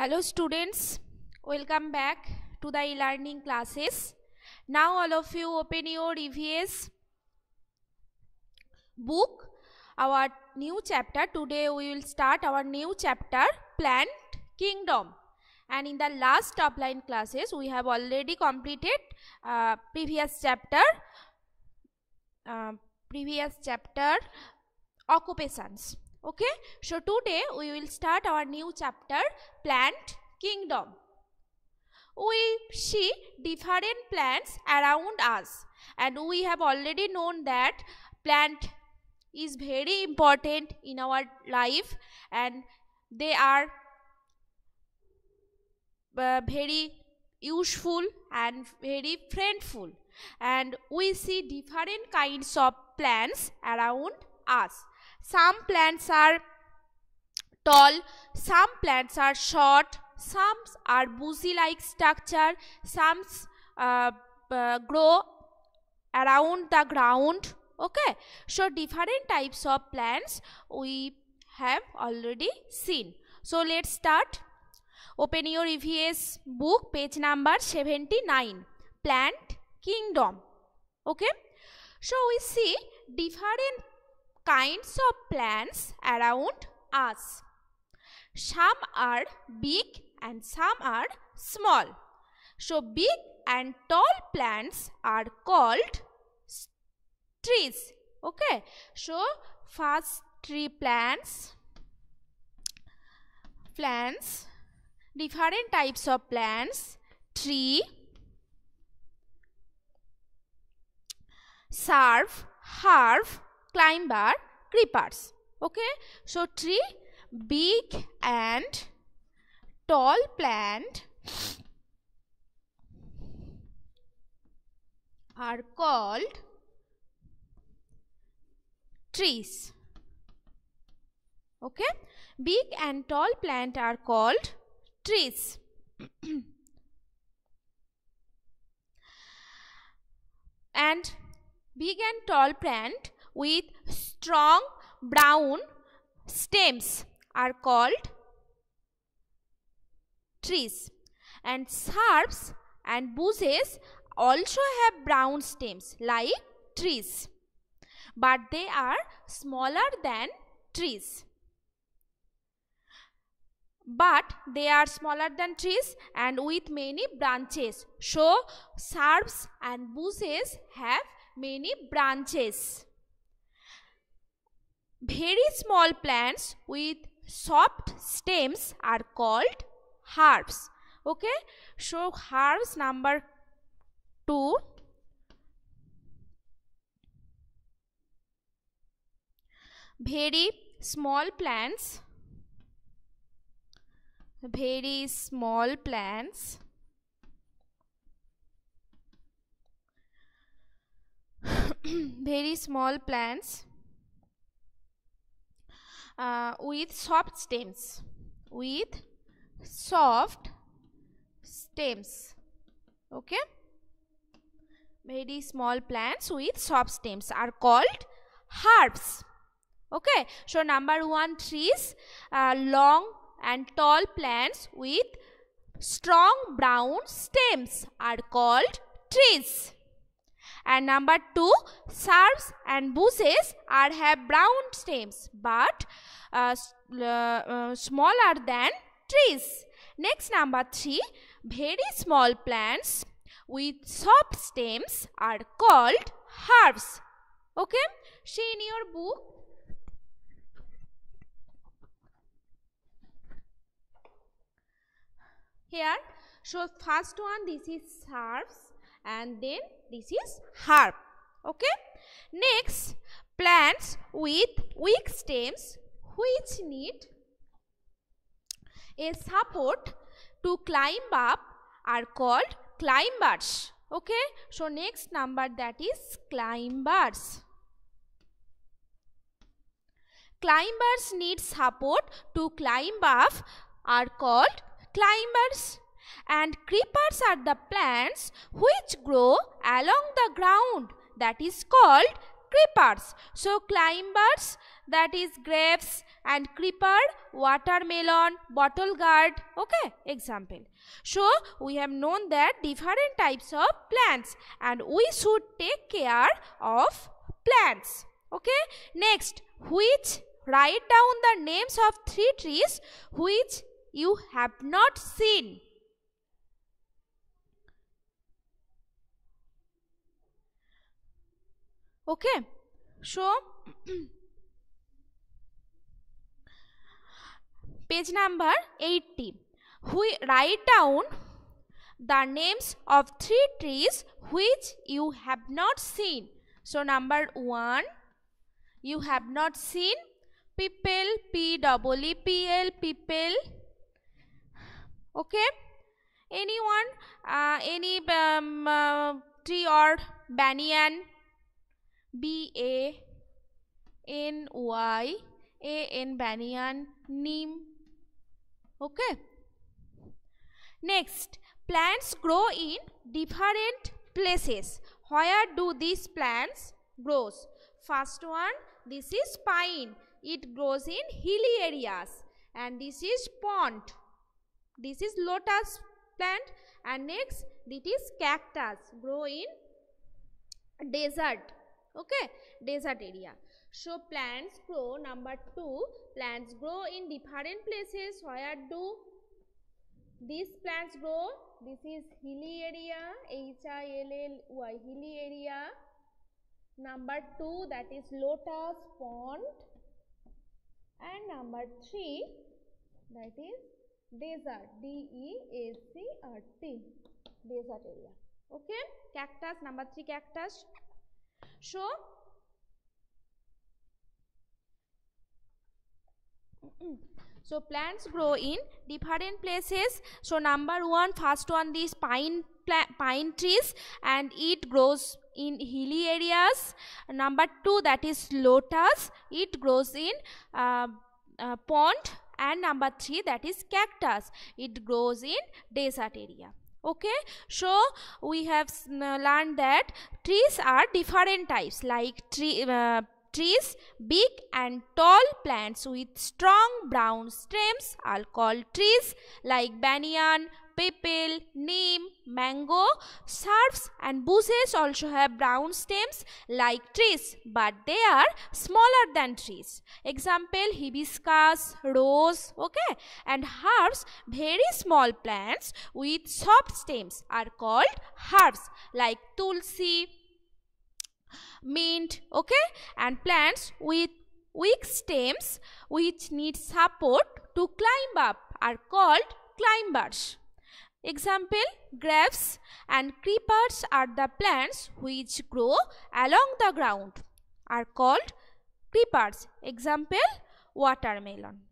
hello students welcome back to the e-learning classes now all of you open your EVS book our new chapter today we will start our new chapter plant kingdom and in the last top line classes we have already completed uh, previous chapter uh, previous chapter occupations okay so today we will start our new chapter plant kingdom we see different plants around us and we have already known that plant is very important in our life and they are uh, very useful and very friendful and we see different kinds of plants around us some plants are tall, some plants are short, some are bushy like structure, some uh, uh, grow around the ground. Okay, so different types of plants we have already seen. So let's start. Open your EVS book, page number 79, Plant Kingdom. Okay, so we see different kinds of plants around us. Some are big and some are small. So big and tall plants are called trees. Okay. So first tree plants, plants, different types of plants, tree, serve, herb, climber creepers okay so tree big and tall plant are called trees okay big and tall plant are called trees and big and tall plant with strong brown stems are called trees and shrubs and bushes also have brown stems like trees but they are smaller than trees but they are smaller than trees and with many branches so shrubs and bushes have many branches very small plants with soft stems are called herbs. Okay, so herbs number two. Very small plants, very small plants very small plants uh, with soft stems with soft stems okay very small plants with soft stems are called herbs okay so number one trees are uh, long and tall plants with strong brown stems are called trees and number two, serves and bushes are have brown stems but uh, uh, uh, smaller than trees. Next number three, very small plants with soft stems are called herbs. Okay, see in your book. Here, so first one this is shrubs and then this is herb. Okay. Next, plants with weak stems which need a support to climb up are called climbers. Okay. So, next number that is climbers. Climbers need support to climb up are called climbers. And creepers are the plants which grow along the ground that is called creepers. So climbers that is grapes and creeper, watermelon, bottle gourd, okay, example. So we have known that different types of plants and we should take care of plants, okay. Next, which write down the names of three trees which you have not seen. okay so page number 80 we write down the names of three trees which you have not seen so number 1 you have not seen people p double e p l people okay anyone uh, any um, uh, tree or banyan B A N Y A N Banyan neem. Okay. Next, plants grow in different places. Where do these plants grows? First one, this is pine. It grows in hilly areas. And this is pond. This is lotus plant. And next, this is cactus. Grow in desert okay desert area so plants grow number 2 plants grow in different places where do these plants grow this is hilly area h i l l y hilly area number 2 that is lotus pond and number 3 that is desert d e a c r t desert area okay cactus number 3 cactus so, so plants grow in different places so number one first one is pine pine trees and it grows in hilly areas number two that is lotus it grows in uh, uh, pond and number three that is cactus it grows in desert area okay so we have uh, learned that trees are different types like tree uh, trees. Big and tall plants with strong brown stems are called trees like banyan, pipil, neem, mango, shrubs and bushes also have brown stems like trees but they are smaller than trees. Example hibiscus, rose, okay and herbs very small plants with soft stems are called herbs like tulsi, mint okay and plants with weak stems which need support to climb up are called climbers. Example, grapes and creepers are the plants which grow along the ground are called creepers. Example, watermelon.